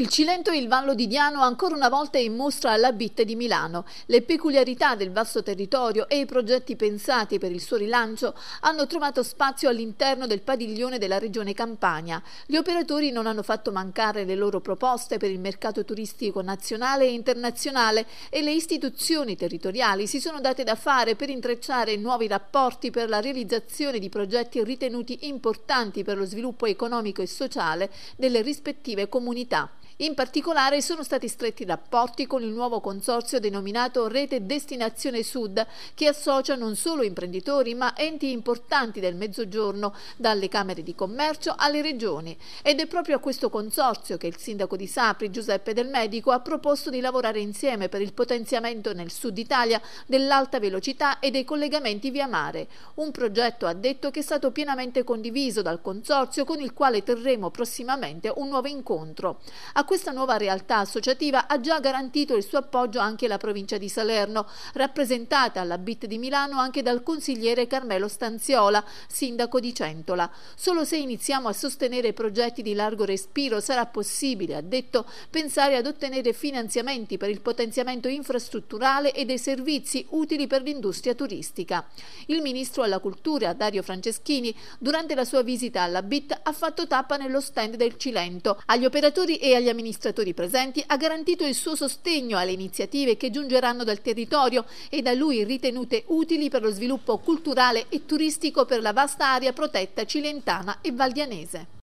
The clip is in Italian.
Il Cilento e il Vallo di Diano ancora una volta è in mostra alla BIT di Milano. Le peculiarità del vasto territorio e i progetti pensati per il suo rilancio hanno trovato spazio all'interno del padiglione della regione Campania. Gli operatori non hanno fatto mancare le loro proposte per il mercato turistico nazionale e internazionale e le istituzioni territoriali si sono date da fare per intrecciare nuovi rapporti per la realizzazione di progetti ritenuti importanti per lo sviluppo economico e sociale delle rispettive comunità. In particolare sono stati stretti rapporti con il nuovo consorzio denominato Rete Destinazione Sud, che associa non solo imprenditori ma enti importanti del Mezzogiorno, dalle Camere di Commercio alle Regioni. Ed è proprio a questo consorzio che il sindaco di Sapri, Giuseppe Del Medico, ha proposto di lavorare insieme per il potenziamento nel sud Italia dell'alta velocità e dei collegamenti via mare. Un progetto ha detto che è stato pienamente condiviso dal consorzio con il quale terremo prossimamente un nuovo incontro. A questa nuova realtà associativa ha già garantito il suo appoggio anche la provincia di Salerno, rappresentata alla BIT di Milano anche dal consigliere Carmelo Stanziola, sindaco di Centola. Solo se iniziamo a sostenere progetti di largo respiro sarà possibile, ha detto, pensare ad ottenere finanziamenti per il potenziamento infrastrutturale e dei servizi utili per l'industria turistica. Il ministro alla cultura, Dario Franceschini, durante la sua visita alla BIT ha fatto tappa nello stand del Cilento. Agli operatori e agli amministratori amministratori presenti ha garantito il suo sostegno alle iniziative che giungeranno dal territorio e da lui ritenute utili per lo sviluppo culturale e turistico per la vasta area protetta cilentana e valdianese.